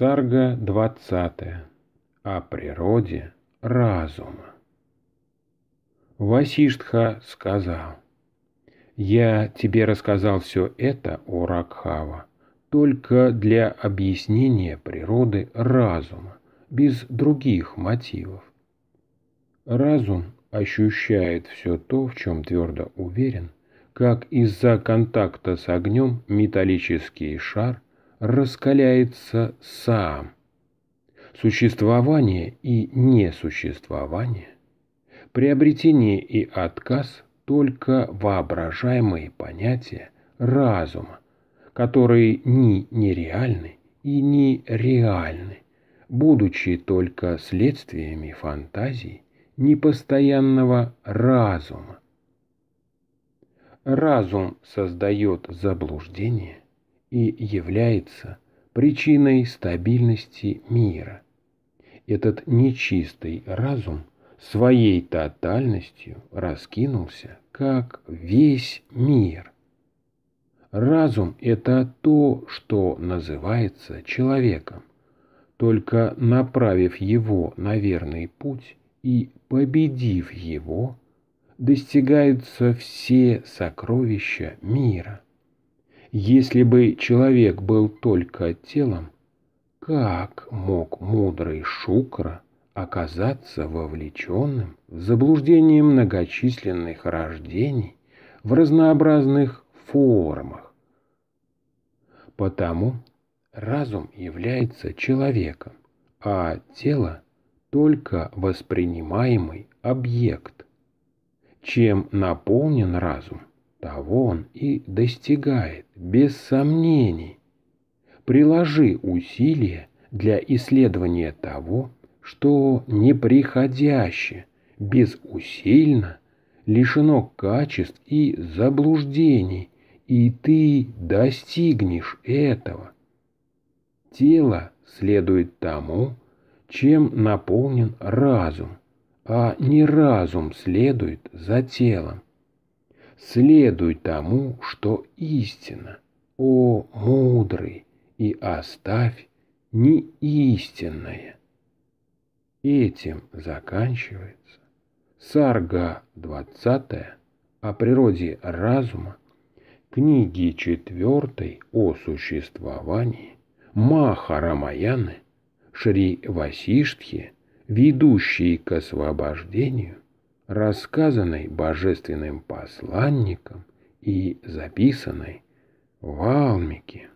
Сарга 20. О природе разума. Васиштха сказал, «Я тебе рассказал все это, о Ракхава, только для объяснения природы разума, без других мотивов. Разум ощущает все то, в чем твердо уверен, как из-за контакта с огнем металлический шар – раскаляется сам. Существование и несуществование, приобретение и отказ – только воображаемые понятия разума, которые ни нереальны и ни реальны, будучи только следствиями фантазий непостоянного разума. Разум создает заблуждение, и является причиной стабильности мира. Этот нечистый разум своей тотальностью раскинулся, как весь мир. Разум – это то, что называется человеком. Только направив его на верный путь и победив его, достигаются все сокровища мира – если бы человек был только телом, как мог мудрый Шукра оказаться вовлеченным в заблуждение многочисленных рождений в разнообразных формах? Потому разум является человеком, а тело – только воспринимаемый объект. Чем наполнен разум, того он и достигает, без сомнений. Приложи усилия для исследования того, что неприходящее, безусильно, лишено качеств и заблуждений, и ты достигнешь этого. Тело следует тому, чем наполнен разум, а не разум следует за телом следуй тому, что истина, о мудрый, и оставь неистинное. Этим заканчивается Сарга 20 о природе разума, книги 4 о существовании Махарамаяны, Шри Васиштхи, ведущие к освобождению – рассказанной божественным посланником и записанной в Алмике.